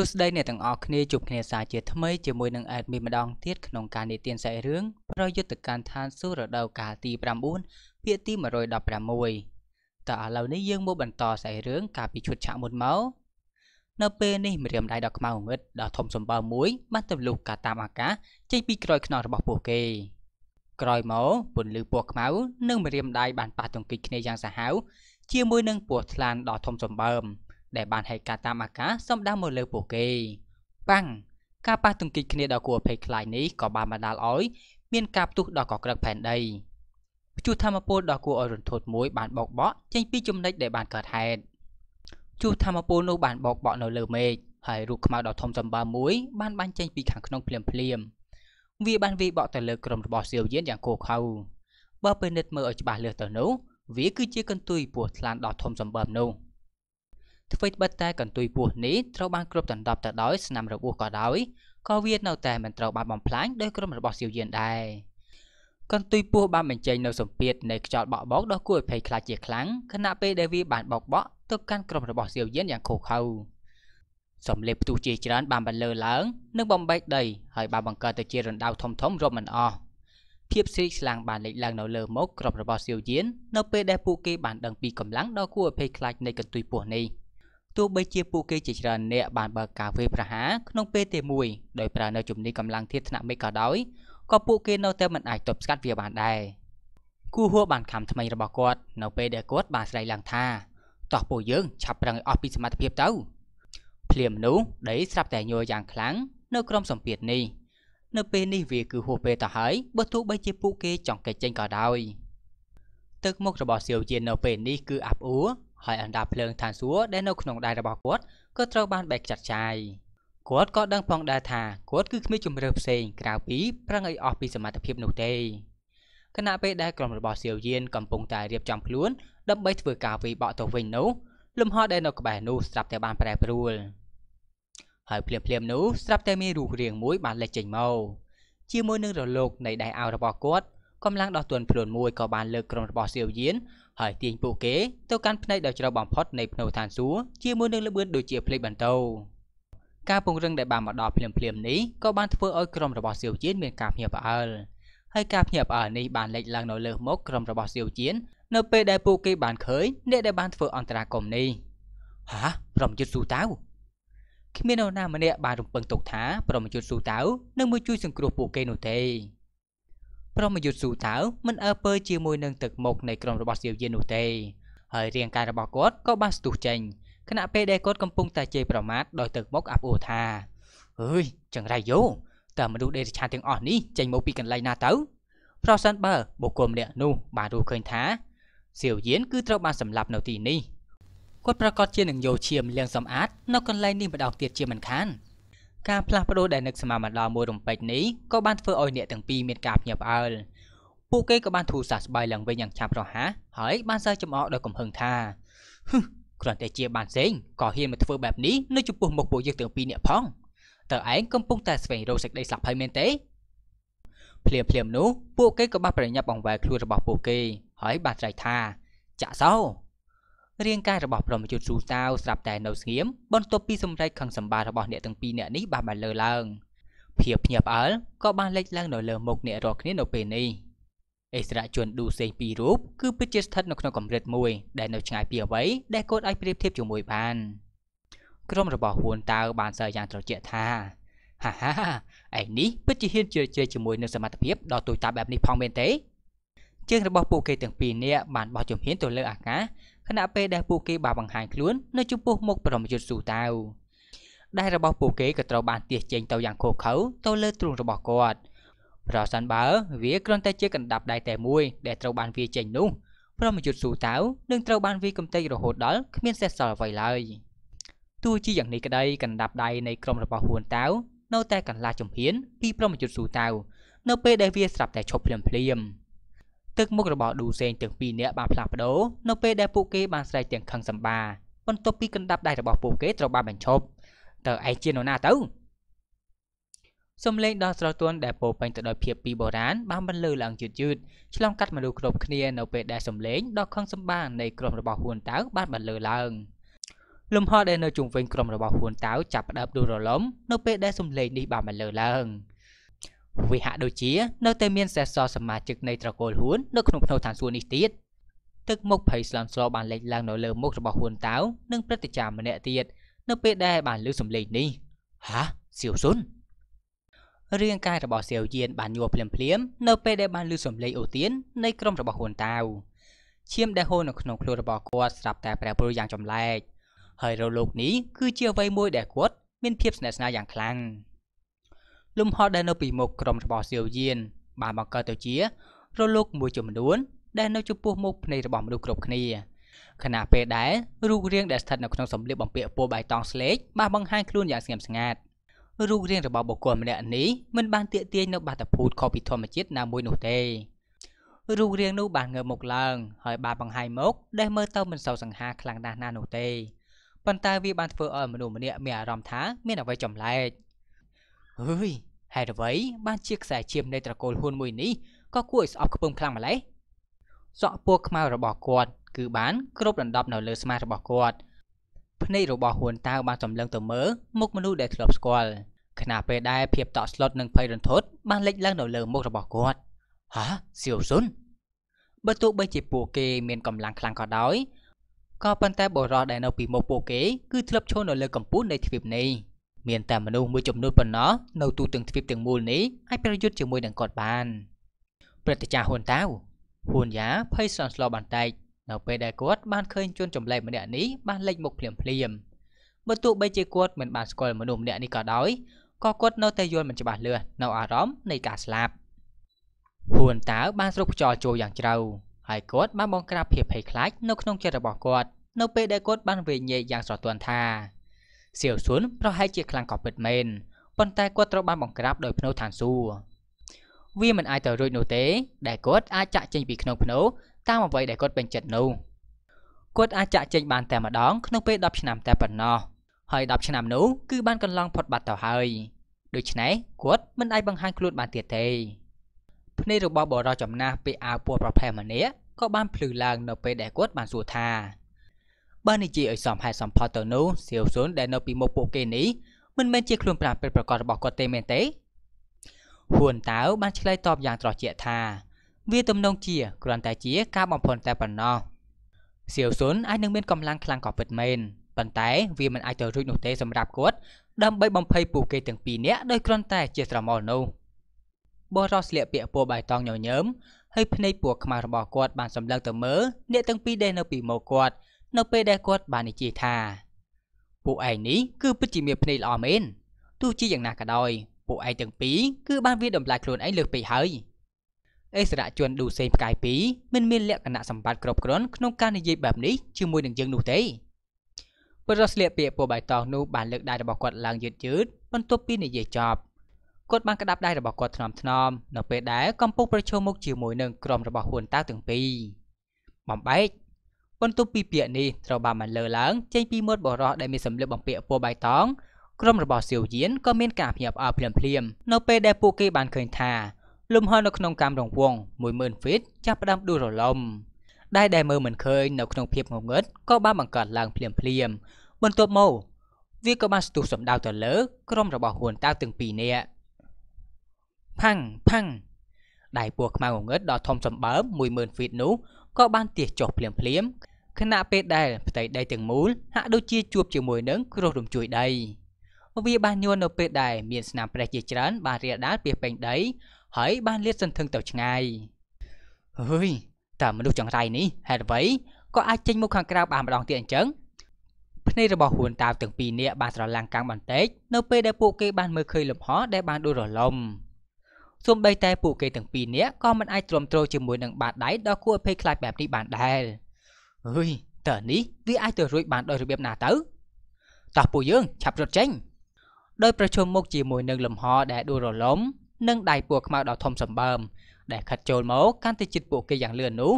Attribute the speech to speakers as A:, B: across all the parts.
A: ួស្តីអ្នកទាំងអស់គ្នាជួបគ្នាសាជាថ្មីជាមួយនឹងអេតមីម្ដងទៀតក្នុងការនិទានសាច់រឿងប្រយុទ្ធកានឋានសួររដូវកាលទី9ភាគទី116តើឥឡូវនេះយើងមកបន្តសាច់រឿងកាលពីឈុតឆាកមុនមកនៅពេលនេះម្រាមដៃដ៏ខ្មៅងឹតដ៏ធំសម្បើមួយបានទម្លុះកាតាមអាកាសចេញពីក្រោយខ្នងរបស់ពួកគេក្រោយមកពន្លឺពណ៌ខ្មៅនិងម្រាមដៃបានប៉ះទង្គិចគ្នាយ៉ាងសាហាវជាមួយនឹងពណ៌ថ្លានដ៏ធំសម្បើមដែលបានហែកការតាមអាកាសសំដៅមកលើពួកគេប៉ាំងការប៉ះទង្គិចគ្នាដ៏គួរភ័យខ្លាចនេះក៏បានបណ្ដាលឲ្យមានការផ្ទុះដល់កក្រឹកផែនដីព្យុះធម្មពលដ៏គួរឲ្យរន្ធត់មួយ បានបោកបក់ចេញពីចំណិចដែលបានកើតហេតុព្យុះធម្មពលនោះបានបោកបក់នៅលើមេឃហើយរូបខ្មៅដ៏ធំសម្បើមមួយ បានបាញ់ចេញពីខាងក្នុងភ្លាមភ្លាម វាបានវាយបក់ទៅលើក្រុមរបស់សៀវយានយ៉ាងគោខៅបើពិនិត្យមើលឲ្យច្បាស់លាស់ទៅនោះវាគឺជា កន្ទុយពស់ថ្លានដ៏ធំសម្បើមនោះ។ថ្វីត្បិតតែកន្ទុយពស់នេះត្រូវបានគ្របដណ្ដប់ទៅដោយស្នាមរបួសក៏ដោយក៏វានៅតែមិនត្រូវបានបំផ្លាញដោយក្រុមរបស់សៀវយានដែរកន្ទុយពស់បានបញ្ចេញនូវសម្ពាធនៃខ្យល់បក់បោកដ៏គួរឲ្យភ័យខ្លាចជាខ្លាំងខណៈពេលដែលវាបានបោកបក់ទៅកាន់ក្រុមរបស់សៀវយានយ៉ាងខូខៅសំលេបផ្ទុះជាច្រើនបានបន្លឺឡើងនិងបំបែកដីហើយបានបង្កើតទៅជារណ្ដៅធំធំរាប់មិនអស់ភាពស្រីស្លាំងបានលេចឡើងនៅលើមុខក្រុមរបស់សៀវយាននៅពេលដែលពួកគេបានដឹងពីកម្លាំងដ៏គួរឲ្យភ័យខ្លាចនៃកន្ទុយពស់នេះ។ទោះបីជាពួកគេជាច្រើនអ្នកបានបើកការវាយប្រហារក្នុងពេលតែមួយដោយប្រើនៅជំនាញកម្លាំងធាតុថ្នាក់មេក៏ដោយក៏ពួកគេនៅតែមិនអាចទប់ស្កាត់វាបានដែរគូហួរបានខំថ្មីរបស់គាត់នៅពេលដែលគាត់បានស្រែកឡើងថាតោះពួកយើងឆាប់ប្រឹងឲ្យអស់ពីសមត្ថភាពទៅភ្លាមនោះដីស្រាប់តែញ័រយ៉ាងខ្លាំងនៅក្រោមសម្ពាធនេះនៅពេលនេះវាគឺហួសពេលទៅហើយបើទោះបីជាពួកគេចង់កិច្ចចេញក៏ដោយទឹកមុខរបស់សៀវជានៅពេលនេះគឺអាប់អួរហើយអណ្ដាតភ្លើងឋានសួគ៌ដែលនៅក្នុងដៃរបស់គាត់ក៏ត្រូវបានបែកចាត់ចាយគាត់ក៏ដឹងផងដែរថាគាត់គឺគ្មានជំរឿផ្សេងក្រៅពីប្រឹងឲ្យអស់ពីសមត្ថភាពនោះទេគណៈពេលដែលក្រុមរបស់សៀវយានកំពុងតែរៀបចំខ្លួនដើម្បីធ្វើការវាយបក់ទៅវិញនោះលំហដែលនៅក្បែរនោះស្រាប់តែបានប្រែប្រួលហើយភ្លាមភ្លាមនោះស្រាប់តែមានរូបរាងមួយបានលេចចេញមកជាមួយនឹងរលកនៃដៃអាវរបស់គាត់កម្លាំងដ៏ទន់ភ្លន់មួយក៏បានលើកក្រុមរបស់សៀវយានហើយទាញពួកគេទៅកាន់ផ្នែកដ៏ជ្រៅបំផុតនៃភ្នៅឋានសួគ៌ជាមួយនឹងល្បឿនដូចជាភ្លេចបន្ទោការពង្រឹងដែលបានមកដល់ភ្លាមៗនេះក៏បានធ្វើឲ្យក្រុមរបស់សៀវជៀនមានការភ្ញាក់ផ្អើលហើយការភ្ញាក់ផ្អើលនេះបានលេចឡើងនៅលើមុខក្រុមរបស់សៀវជៀននៅ ពេលដែលពួកគេ បានឃើញអ្នកដែលបានធ្វើអន្តរាគមនេះហាប្រមយុទ្ធស៊ូតាវគ្មាននរណាម្នាក់បានរំពឹងទុកថាប្រមយុទ្ធស៊ូតាវនឹងមកជួយ សង្គ្រោះពួកគេនោះទេព្រមយុទ្ធស៊ូតាវមិនអើពើជាមួយនឹងទឹកមុខនៃក្រុមរបស់សៀវយាននោះទេហើយរាងកាយរបស់គាត់ក៏បានស្ទុះចេញខណៈពេលដែលគាត់កំពុងតែជេរប្រមាថដោយទឹកមុខអាប់អួរថាអើយចង្រៃយោតើមនុស្សដេរិឆានទាំងអស់នេះចេញមកពីកន្លែងណាទៅប្រសិនបើបុគ្គលម្នាក់នោះ បានរស់ឃើញថាសៀវយានគឺត្រូវបានសម្លាប់ នៅទីនេះគាត់ប្រកាសជានឹងយកឈាមលាងសម្អាតនៅកន្លែងនេះម្ដងទៀតជាមិនខានការផ្លាស់ប្ដូរដែលនឹកស្មានមកដល់មួយរំពេចនេះក៏បានធ្វើឲ្យអ្នកទាំងពីរមានការភ្ញាក់ផ្អើលពួកគេក៏បានធូរសះស្បើយឡើងវិញយ៉ាងឆាប់រហ័សហើយបានសើចំអកដោយកំហឹងថាហឹមគ្រាន់តែជាបានសេងក៏ហ៊ានមកធ្វើបែបនេះនៅចំពោះមុខពួកយើងទាំងពីរអ្នកផងតើឯងកំពុងតែស្វែងរកសេចក្តីស្លាប់ហើយមែនទេភ្លាមភ្លាមនោះពួកគេក៏បានប្រញាប់បង្វែរខ្លួនរបស់ពួកគេហើយបានស្រែកថាចាក់សោរាងកាយរបស់ព្រហ្មយុទ្ធស៊ូសាវស្រាប់តែនៅស្ងៀមបន្ទាប់ពីសម្ដែងខឹងសម្បាររបស់អ្នកទាំងពីរនាក់នេះបានបានលើឡើងភាពភ្ញាក់ផ្អើលក៏បានលេចឡើង នៅលើមុខអ្នករាល់គ្នានៅពេលនេះអិសរាជជនឌូសេងពីររូបគឺពិតជាស្ថិតនៅក្នុងកម្រិតមួយដែល នៅឆ្ងាយពីអ្វីដែលកូនអាចប្រៀបធៀបជាមួយបានក្រុមរបស់ហ៊ួនតាវបានសើយ៉ាងត្រជាក់ថាហាហាឯនេះពិតជាហ៊ានជឿជ័យជាមួយនឹងសមត្ថភាពដ៏ទូចតាបែបនេះផងមែនទេជើងរបស់ពួកគេទាំងពីរនាក់បានបោះជំហានទៅលើអាកាសខណៈពេលដែលពួកគេបានបង្ហាញខ្លួននៅចំពោះមុខប្រមយុទ្ធស៊ូតាវដែលរបស់ពួកគេក៏ត្រូវបានទាសចេញទៅយ៉ាងខូខើទៅលើទ្រូងរបស់គាត់ប្រសិនបើ វាគ្រាន់តែជាកណ្ដាប់ដៃតែមួយដែលត្រូវបានវាចេញនោះប្រមយុទ្ធស៊ូតាវនឹងត្រូវបានវាកំទេចរហូតដល់គ្មានសេះសល់អ្វីឡើយទោះជាយ៉ាងនេះក្តីកណ្ដាប់ដៃនៃក្រុមរបស់ហ៊ួនតាវនៅ តែកន្លះចំហៀនពីប្រមយុទ្ធស៊ូតាវនៅពេលដែលវាស្រាប់តែឈប់ភ្លាមភ្លាម។ទឹកមុខរបស់ឌូសេងទាំងពីរនាក់បានផ្លាស់ប្ដូរនៅពេលដែលពួកគេបានស្រែកទាំងខឹងសម្បា បន្ទាប់ពីកណ្ដាប់ដៃរបស់ពួកគេត្រូវបានបញ្ឈប់តើឯងជានរណាទៅសំឡេងដ៏ស្រទន់ដែលពោពេញទៅដោយភាពពីបុរាណបានបន្លឺឡើងយឺតយឺតឆ្លងកាត់មនុស្សគ្រប់គ្នា នៅពេលដែលសំឡេងដ៏ខឹងសម្បានៃក្រុមរបស់ហ៊ួនតាវបានបន្លឺឡើងលំហដែលនៅជុំវិញក្រុមរបស់ហ៊ួនតាវចាប់ផ្ដើមដួលរលំ នៅពេលដែលសំឡេងនេះបានបន្លឺឡើង។វាហាក់ដូចជានៅតែមានសេសសល់សមាជិកនៃត្រកូលហ៊ួននៅក្នុងភ្នៅឋានសួគ៌នេះទៀតទឹកមុខភ័យស្លន់ស្លោបានលេចឡើង នៅលើមុខរបស់ហ៊ួនតាវនិងព្រឹទ្ធាចារ្យម្នាក់ទៀតនៅ ពេលដែលបានលើសំឡេងនេះហាសៀវស៊ុនរាងកាយរបស់សៀវយៀនបានញ័រភ្លាមភ្លាមនៅពេលដែលបានលើសំឡេងអូទៀននៃក្រុមរបស់ហ៊ួនតាវឈាមដែលហូរនៅក្នុងខ្លួនរបស់គាត់ស្រាប់តែប្រែប្រួលយ៉ាងចម្លែកហើយរោគនេះគឺជាអ្វីមួយដែលគាត់មានភាព ស្និទ្ធស្នាលយ៉ាងខ្លាំង។លំហដែលនៅពីមុខក្រុមរបស់សៀវយាន បានបង្កើតទៅជារលកមួយចំនួនដែលនៅចំពោះមុខភ្នែករបស់មនុស្សគ្រប់គ្នាខណៈពេលដែលរូបរាងដែលស្ថិតនៅក្នុងសម្លៀកបំពាក់ពណ៌បៃតងស្លេកបានបង្ហាញខ្លួនយ៉ាងស្ងៀមស្ងាត់រូបរាងរបស់បុគ្គលម្នាក់នេះមិនបានទាក់ទាញនៅ បាតុភូតខុសពីធម្មជាតិណាមួយនោះទេរូបរាងនោះបានងើបមុខឡើងហើយបានបង្ហាញមុខដែលមើលទៅមិនសូវសង្ហាខ្លាំងណាស់ណានោះទេប៉ុន្តែវាបានធ្វើឲ្យមនុស្សម្នាក់មានអារម្មណ៍ថាមានអ្វីចម្លែកអើយហេតុអ្វីបានជាខ្សែឈាមនៃត្រកូលហ៊ុនមួយនេះក៏គួរឲ្យស្អប់ខ្ពើមខ្លាំងម្ល៉េះសក់ពណ៌ខ្មៅរបស់គាត់គឺបានគ្របដណ្ដប់នៅលើស្មារបស់គាត់ភ្នែករបស់ហ៊ុនតាវបានសម្លឹងទៅមើលមុខមនុស្សដែលធ្លាប់ស្គាល់ខណៈពេលដែលភាពតក់ស្លុតនិងភ័យរន្ធត់បានលេចឡើងនៅលើមុខរបស់គាត់ហាសៀវស៊ុនបើទោះបីជាពួកគេមានកម្លាំងខ្លាំងក៏ដោយក៏ប៉ុន្តែបរិរដែលនៅពីមុខពួកគេគឺធ្លាប់ឈរនៅលើកំពូលនៃទ្វីបនេះ។មានតែមនុស្សមួយចំនួនប៉ុណ្ណោះនៅទូទាំងទ្វីបទាំងមូលនេះអាចប្រយុទ្ធជាមួយនឹងគាត់បានព្រឹទ្ធាចារ្យហ៊ុនតាវហ៊ុនយ៉ាភ័យស្លន់ស្លោបន្តិចនៅពេលដែលគាត់បានឃើញជនចម្លែកម្នាក់នេះបានលេចមុខភ្លាមភ្លាមបើទោះបីជាគាត់មិនបានស្គាល់មនុស្សម្នាក់នេះក៏ដោយក៏គាត់នៅតែយល់មិនច្បាស់លាស់នៅអារម្មណ៍នៃការស្លាប់ហ៊ួនតាវបានស្រុកខ្យល់ចូលយ៉ាងជ្រៅហើយគាត់បានបង្ក្រាបភាពភ័យខ្លាចនៅក្នុងចិត្តរបស់គាត់នៅពេលដែលគាត់បានវេញញែកយ៉ាងស្រទន់ថាសៀវសួនប្រហែលជាខ្លាំងក៏ពិតមែនប៉ុន្តែគាត់ត្រូវបានបង្ក្រាបដោយភ្នៅឋានសួគ៌វាមិនអាចទៅរួចនោះទេដែលគាត់អាចចាក់ចេញពីក្នុងភ្នៅតាមអ្វីដែលគាត់ពេញចិត្តនោះគាត់អាចចាក់ចេញបានតែម្ដងក្នុងពេល10ឆ្នាំ តែប៉ុណ្ណោះហើយ10ឆ្នាំនោះគឺ បានកន្លងផុតបាត់ទៅហើយដូច្នេះគាត់មិនអាចបង្ហាញខ្លួនបានទៀតទេភ្នែករបស់បរិរចំណាស់ពាក់អាវពណ៌ប្រផេះម្នាក់ក៏បានភ្លឺឡើង នៅពេលដែលគាត់បានសួរថាបើនិយាយឲ្យសមហេតុសមផលទៅនោះសៀវស៊ុនដែលនៅពីមុខពួកគេនេះមិនមែនជាខ្លួនប្រាណពិតប្រាកដរបស់គាត់ទេមែនទេហ៊ួនតាវបានឆ្លើយតបយ៉ាងត្រជាក់ថា វាទំនងជាគ្រាន់តែជាការបំផុនតែប៉ុណ្ណោះសៀវស៊ុនអាចនឹងមានកម្លាំងខ្លាំងក៏ពិតមែនប៉ុន្តែ វាមិនអាចទៅរួចនោះទេសម្រាប់គាត់ដើម្បីបំភ័យពួកគេទាំងពីរនាក់ដោយគ្រាន់តែជាស្រមោលនោះបរោះស្លៀកពាក់ពណ៌បៃតងញញើមហើយភ្នែកពណ៌ខ្មៅរបស់គាត់បានសម្លឹងទៅមើលអ្នកទាំងពីរដែលនៅពីមុខគាត់នៅពេលដែលគាត់បាននិយាយថាពួកឯងនេះគឺពិតជាមានភ្នែកល្អមែនទោះជាយ៉ាងណាក៏ដោយពួកឯងទាំងពីរគឺបានវាតម្លៃខ្លួនឯងលើសពេកហើយអេសរៈជួនឌូសេងផ្កាយ2មិនមានលក្ខណៈសម្បត្តិគ្រប់គ្រាន់ក្នុងការនិយាយបែបនេះជាមួយនឹងយើងនោះទេប្រុសស្លៀកពាក់ពណ៌បៃតងនោះបានលើកដៃរបស់គាត់ឡើងយឺតយឺតបន្ទាប់ពីនិយាយចប់គាត់បានក្តាប់ដៃរបស់គាត់ថ្នមថ្នមនៅពេលដែលកំពុងប្រឈមមុខជាមួយនឹងក្រុមរបស់ហ៊ួនតាវទាំងពីរបំបែកបន្ទាប់ពីពាក្យនេះត្រូវបានបានលើឡើង ចេញពីមាត់បរោះដែលមានសម្លៀកបំពាក់ពណ៌បៃតងក្រុមរបស់សៀវយៀនក៏មានការភ្ញាក់ផ្អើលភ្លាមៗនៅពេលដែលពួកគេបានឃើញថាលំហនៅក្នុងកាមរង្វង់10000 feet ចាប់ផ្ដើមដួលរលំដែលដែលមើលមិនឃើញនៅក្នុងភាពងងឹតក៏បានបង្កើតឡើងភ្លាមភ្លាមបន្ទាប់មកវាក៏បានស្ទុះសម្ដៅទៅលើ ក្រុមរបស់ហ៊ួនតាវទាំងពីរនាក់ផាំងផាំងដែលពស់ខ្មៅងងឹតដល់ធំសម្បើម10000 feet នោះក៏បានទះចុះភ្លាមភ្លាមខណៈពេលដែល ផ្ទៃដីទាំងមូលហាក់ដូចជាជួប ជាមួយនឹងគ្រោះរំជួយដីវាបានញ័រនៅពេលដែលមានស្នាមប្រេះជាច្រើន បានរាលដាលពីពេញដីហើយ បានលាតសន្ធឹងទៅឆ្ងាយហុយតើមនុស្សចង្រៃនេះហេតុអ្វីក៏អាចចេញមកខាងក្រៅបានម្ដងទៀតអញ្ចឹងភ្នែករបស់ហ៊ួនតាវទាំងពីរនាក់បានស្រឡាំងកាំងបន្តិចនៅពេលដែលពួកគេបានមើលឃើញលំហដែលបានដួលរលំសូម្បីតែពួកគេទាំងពីរនាក់ក៏មិនអាចទ្រាំទ្រជាមួយនឹងបាតដៃដ៏គួរឲ្យភ័យខ្លាចបែបនេះបានដែរ។ហុយតើនេះវាអាចទៅរួចបានដោយរបៀបណាទៅតោះពួកយើងឆាប់រត់ចេញដោយប្រជុំមុខជាមួយនឹងលំហដែលដួលរលំនិងដៃពួកខ្មៅដ៏ធំសម្បើមដែលខិតចូលមកកាន់តែជិតពួកគេយ៉ាងលឿននោះ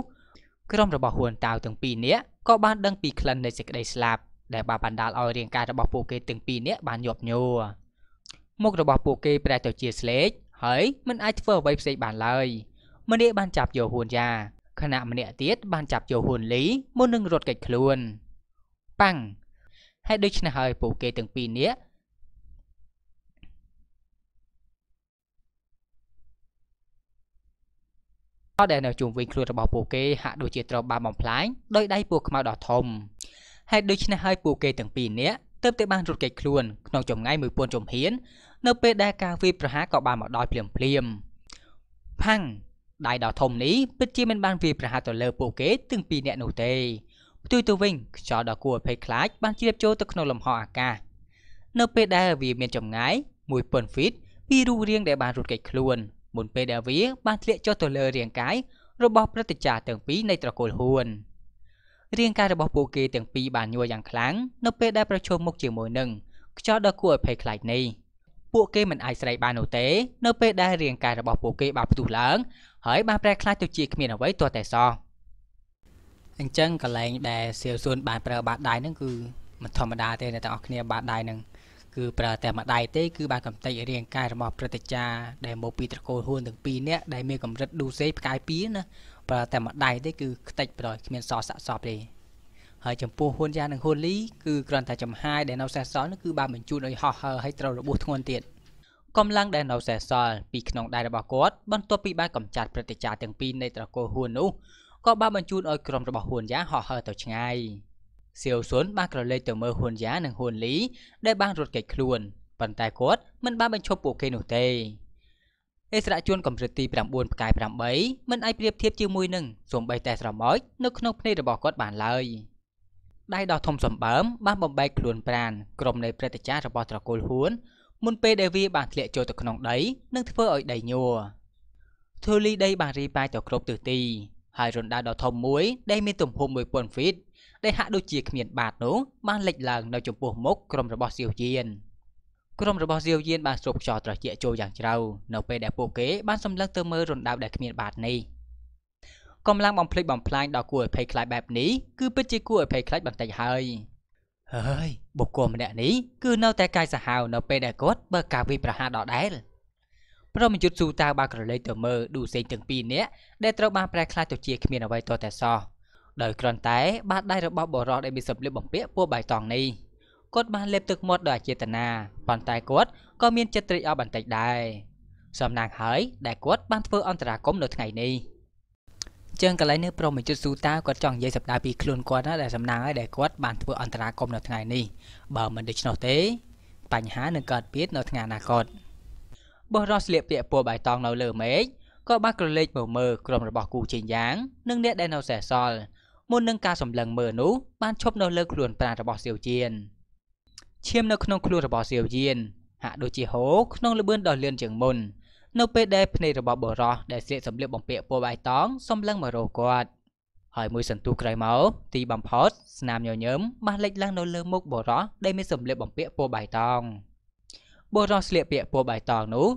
A: ក្រុមរបស់ហ៊ួនតាវទាំងពីរនាក់ក៏បានដឹងពីក្លិននៃសេចក្តីស្លាប់ដែលបានបណ្ដាលឲ្យរាងកាយរបស់ពួកគេទាំងពីរនាក់បានញាប់ញួរមុខរបស់ពួកគេប្រែទៅជាស្លេកហើយមិនអាចធ្វើអ្វីផ្សេងបានឡើយម្នាក់បានចាប់យកហ៊ួនយ៉ាខណៈម្នាក់ទៀតបានចាប់យកហ៊ុនលីមុននឹងរត់គេចខ្លួនប៉ាំងហើយដូច្នេះហើយពួកគេទាំងពីរនាក់ដែលនៅជុំវិញខ្លួនរបស់ពួកគេហាក់ដូចជាត្រូវបានបំផ្លាញដោយដៃពួកខ្មៅដ៏ធំហេតុដូច្នេះហើយពួកគេទាំងពីរនាក់ទើបតែបានរត់គេចខ្លួនក្នុងចម្ងាយ1000ជំហាននៅពេលដែលការវាយប្រហារក៏បានមកដល់ភ្លាមភ្លាមផាំងដៃដ៏ធំនេះពិតជាមិនបានវាយប្រហារទៅលើពួកគេទាំងពីរនាក់នោះទេផ្ទុយទៅវិញខ្យល់ដ៏គួរឲ្យភ័យខ្លាចបានជ្រាបចូលទៅក្នុងលំហអាកាសនៅ ពេលដែលវាមានចម្ងាយ1000 feet ពីរូបរាងដែលបានរត់គេចខ្លួនមុនពេលដែលវាបានធ្លាក់ចុះទៅលើរាងកាយរបស់ព្រឹទ្ធាចារ្យទាំងពីរនៃត្រកូលហ៊ួនរាងកាយរបស់ពួកគេទាំងពីរបានញ័រយ៉ាងខ្លាំងនៅពេលដែលប្រឈមមុខជាមួយនឹងខ្យល់ដ៏គួរឲ្យភ័យខ្លាចនេះពួកគេមិនអាចស្រែកបាននោះទេនៅពេលដែលរាងកាយរបស់ពួកគេបានផ្ទុះឡើងហើយបានប្រែខ្លាចទៅជាគ្មានអ្វីទោះតែសោះអញ្ចឹងកន្លែងដែលសៀវសួនបានប្រើបាតដៃហ្នឹងគឺមិនធម្មតាទេអ្នកទាំងអស់គ្នា បាតដៃហ្នឹងគឺប្រើតែមួយដៃទេគឺបានកំទេចរាងកាយរបស់ព្រឹទ្ធាចារ្យដែលមកពីត្រកូលហ៊ួនទាំងពីរនាក់ដែលមានកម្រិតឌូសេផ្កាយពីណាប្រើតែមួយដៃទេគឺខ្ទេចប្រយគ្មានសល់សាក់សពទេហើយចំពោះហ៊ុនយ៉ានិងហ៊ុនលីគឺគ្រាន់តែចំហាយដែលនៅសេសសល់នោះគឺបានបញ្ជូនឲ្យហោះហើរឲ្យត្រូវរបួសធ្ងន់ទៀត។កម្លាំងដែលនៅសេសសល់ពីក្នុងដៃរបស់គាត់បន្ទាប់ពីបានកម្ចាត់ព្រឹត្តិការណ៍ទាំងពីរនៃត្រកូលហ៊ួននោះក៏បានបញ្ជូនឲ្យក្រុមរបស់ហ៊ួនយ៉ាហោះហើរទៅឆ្ងាយសៀវស៊ុនបានក្រឡេកទៅមើលហ៊ុនយ៉ានិងហ៊ុនលី ដែលបានរត់គេចខ្លួនប៉ុន្តែគាត់មិនបានបញ្ឈប់ពួកគេនោះទេអិសរាជនកម្រិតទី9ផ្កាយ8មិនអាចប្រៀបធៀបជាមួយនឹងសូម្បីតែស្រមោចនៅក្នុងភ្នែករបស់គាត់បានឡើយដៃដ៏ធំសម្បើមបានបំបែកខ្លួនប្រាណក្រុមនៃព្រឹត្តិការណ៍របស់ត្រកូលហ៊ួនមុនពេលដែលវាបានធ្លាក់ចូលទៅក្នុងដីនឹងធ្វើឲ្យដីញ័រធូលីដីបានរីបាយទៅគ្រប់ទិសទីហើយរណ្ដៅដ៏ធំមួយដែលមានទំហំ1000ហ្វីតដែលហាក់ដូចជាគ្មានបាតនោះបានលេចឡើង នៅចំពោះមុខក្រុមរបស់សៀវយានក្រុមរបស់សៀវយានបានស្រូបខ្យល់ត្រជាក់ចូលយ៉ាងជ្រៅនៅពេលដែលពួកគេបានសម្លឹងទៅមើលរណ្ដៅដែលគ្មានបាតនេះកម្លាំងបំផ្លិចបំផ្លាញដ៏គួរឲ្យភ័យខ្លាចបែបនេះគឺពិតជាគួរឲ្យភ័យខ្លាចបន្តិចហើយ។ហើយបុគ្គលម្នាក់នេះគឺនៅតែកាយសាហាវនៅពេលដែលគាត់បើកការវាយប្រហារដដែលព្រមយុទ្ធស៊ូតាវបានក្រឡេកទៅមើលឌូសេងទាំងពីរនាក់ដែលត្រូវបានប្រែក្លាយទៅជាគ្មានអ្វីទាល់តែសោះដោយគ្រាន់តែបាតដៃរបស់បរោះដែលមានសម្លៀកបំពាក់ពណ៌បៃតងនេះគាត់បានលេបទឹកមាត់ដោយអចេតនាប៉ុន្តែគាត់ក៏មានចិត្តត្រេកអរបន្តិចដែរសំណាងហើយដែលគាត់បានធ្វើអន្តរាគមន៍នៅថ្ងៃនេះ។ចឹងកន្លែងនេះប្រមយុទ្ធស៊ូតាគាត់ចង់និយាយសម្ដៅពីខ្លួនគាត់ណាដែលសំណាងឲ្យដែលគាត់បានធ្វើអន្តរាគមនៅថ្ងៃនេះបើមិនដូច្នោះទេ បញ្ហានឹងកើតទៀតនៅថ្ងៃអនាគតបោះរស់ស្លៀកពាក់ពណ៌បៃតងនៅលើមេឃក៏បានក្រឡេកមើលមើលក្រុមរបស់គូជិញយ៉ាង និងអ្នកដែលនៅសេសសល់មុននឹងការសម្លឹងមើលនោះបានឈប់នៅលើខ្លួនប្រាណរបស់សៀវជៀនឈាមនៅក្នុង ខ្លួនរបស់សៀវជៀនហាក់ដូចជាហូរក្នុង លបឿនដ៏លឿនជាងមុននៅពេលដែលភ្នែករបស់បុរសដែលស្លៀកសម្លៀកបំពាក់ពណ៌បៃតងសម្លឹងមករកគាត់ហើយមួយសន្ទុះក្រោយមកទីបំផុតស្នាមញញឹមបានលេចឡើងនៅលើមុខបុរសដែលមានសម្លៀកបំពាក់ពណ៌បៃតងបុរសស្លៀកពាក់ពណ៌បៃតងនោះ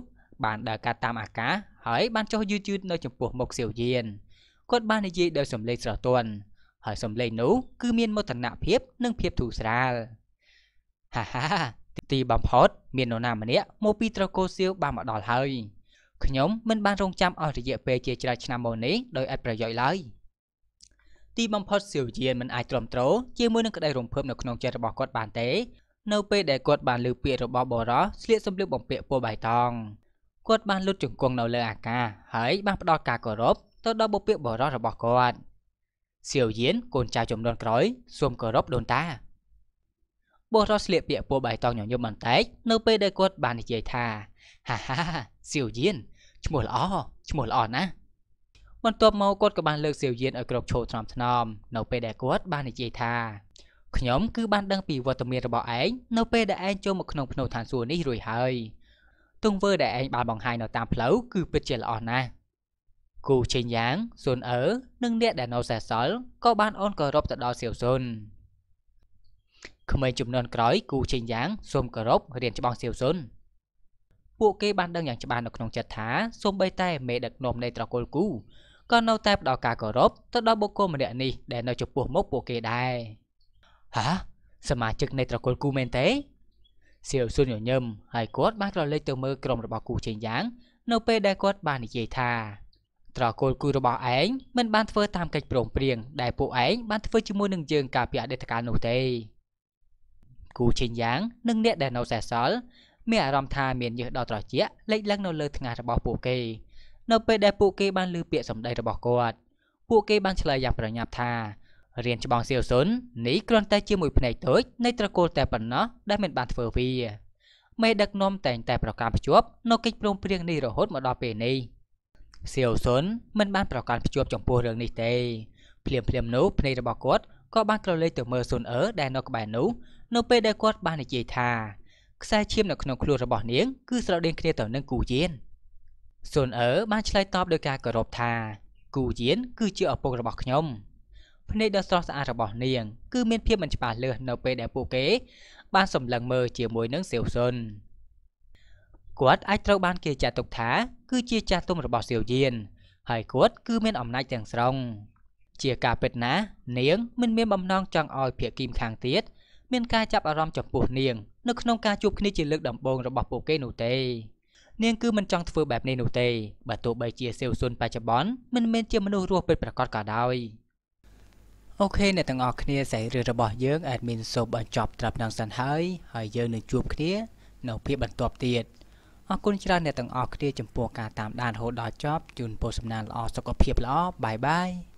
A: បានដើរកាត់តាមអាកាសហើយបានចុះយឺតយឺតនៅចំពោះមុខសៀវយានគាត់បាននិយាយដោយសម្លេងស្រទន់ហើយសម្លេងនោះគឺមានមោទនភាពនិងភាពធូរស្រាលហាហាទីបំផុតមាននរណាម្នាក់មកពីត្រកូលសៀវបានមកដល់ហើយខ្ញុំមិនបានរងចាំអស់រយៈពេលជាច្រើនឆ្នាំមកនេះដោយឥតប្រយោជន៍ឡើយទីបំផុតសៀវវិញ្ញាណមិនអាចទ្រាំទ្រជាមួយនឹងក្តីរំភើបនៅក្នុងចិត្តរបស់គាត់បានទេនៅពេលដែលគាត់បានលើពាក្យរបស់បរោះស្លៀកសម្លៀកបំពាក់ពណ៌បៃតងគាត់បានលុតជង្គង់នៅលើអាកាសហើយបានផ្ដល់ការគោរពទៅដល់បុព្វបុរសរបស់គាត់សៀវយៀនកូនចៅចំនួនក្រោយសូមគោរពដូនតាបុរសស្លៀកពាក់ពណ៌បៃតងញញឹមបន្តិចនៅពេលដែលគាត់បាននិយាយថាហាហាសៀវយានឈ្មោះល្អឈ្មោះល្អណាស់បន្ទាប់មកគាត់ក៏បានលើកសៀវយានឲ្យគ្រប់ឈោថ្នមថ្នមនៅពេលដែលគាត់បាននិយាយថាខ្ញុំគឺបានដឹងពីវត្តមានរបស់ឯងនៅពេលដែលឯងចូលមកក្នុងភ្នូឋានសួគ៌នេះរួចហើយទង្វើដែលឯងបានបង្ហាញនៅតាមផ្លូវគឺពិតជាល្អណាស់គូជេងយ៉ាងស៊ុនអឺនិងអ្នកដែលនៅសេសសល់ក៏បានអូនគោរពទៅដល់សៀវស៊ុនក្មេងចំនួនក្រោយគូជាងយ៉ាងសូមគោរពរៀនច្បងសៀវស៊ុនពួកគេបានដឹងយ៉ាងច្បាស់នៅក្នុងចិត្តថាសូម្បីតែមេដឹកនាំនៃត្រកូលគូក៏នៅតែផ្ដល់ការគោរពទៅដល់បុគ្គលម្នាក់នេះដែលនៅចំពោះមុខពួកគេដែរហាសមាជិកនៃត្រកូលគូមែនទេសៀវស៊ុនញញឹមហើយគាត់បានក្រឡេកទៅមើលក្រុមរបស់គូជាងយ៉ាង នៅពេលដែលគាត់បាននិយាយថាត្រកូលគូរបស់ឯងមិនបានធ្វើតាមកិច្ចព្រមព្រៀងដែលពួកឯងបានធ្វើជាមួយនឹងយើងកាលពីអតីតកាលនោះទេគូឈិញយ៉ាង និងអ្នកដែលនៅសេសសល់មានអារម្មណ៍ថាមានញើសដល់ត្រជាក់លេចឡើងនៅលើថ្ងាសរបស់ពួកគេ នៅពេលដែលពួកគេបានឮពាក្យសម្ដីរបស់គាត់ពួកគេបានឆ្លើយយ៉ាងប្រញាប់ថារៀនច្បងសៀវសុននេះគ្រាន់តែ ជាមួយភ្នែកតូចនៃត្រកូលតែប៉ុណ្ណោះដែលមិនបានធ្វើវាមេដឹកនាំតែងតែប្រកាសភ្ជាប់នៅកិច្ចព្រមព្រៀងនេះរហូតមកដល់ពេលនេះសៀវសុនមិនបានប្រកាសភ្ជាប់ចំពោះរឿងនេះទេភ្លាមភ្លាមនោះភ្នែករបស់គាត់ក៏បានក្រឡេកទៅមើលសុនអឺដែលនៅក្បែរនោះនៅពេលដែលគាត់បាននិយាយថាខ្សែឈាមនៅក្នុងខ្លួនរបស់នាងគឺស្រដៀងគ្នាទៅនឹងគូយៀនស៊ុនអឺបានឆ្លើយតបដោយការគោរពថាគូយៀនគឺជាឪពុករបស់ខ្ញុំភ្នែកដ៏ស្រស់ស្អាតរបស់នាង គឺមានភាពមិនច្បាស់លាស់នៅពេលដែលពួកគេ បានសម្លឹងមើលជាមួយនឹងសៀវស៊ុនគាត់អាចត្រូវបានគេចាត់ទុកថា គឺជាចាស់ទុំរបស់សៀវយៀនហើយគាត់គឺមានអំណាចទាំងស្រុង ជាការពិតណាស់នាងមិនមានបំណងចង់ឲ្យភាគីម្ខាងទៀតមានការចាប់អារម្មណ៍ចំពោះនាងនៅក្នុងការជួបគ្នាជាលើកដំបូងរបស់ពួកគេនោះទេ នាងគឺមិនចង់ធ្វើបែបនេះនោះទេបើទោះបីជាសេវស៊ុនបច្ចុប្បន្នមិនមែនជាមនុស្សរស់ពិតប្រាកដក៏ដោយអូខេអ្នកទាំងអស់គ្នាសេរីរឿងរបស់យើងអេដមីនសូមបញ្ចប់ត្រាប់ដល់សិនហើយហើយយើងនឹងជួបគ្នានៅភាពបន្ទាប់ទៀតអរគុណច្រើនអ្នកទាំងអស់គ្នាចំពោះការតាមដានរហូតដល់ចប់ជូនពរសំណាងល្អសុខភាពល្អបាយបាយ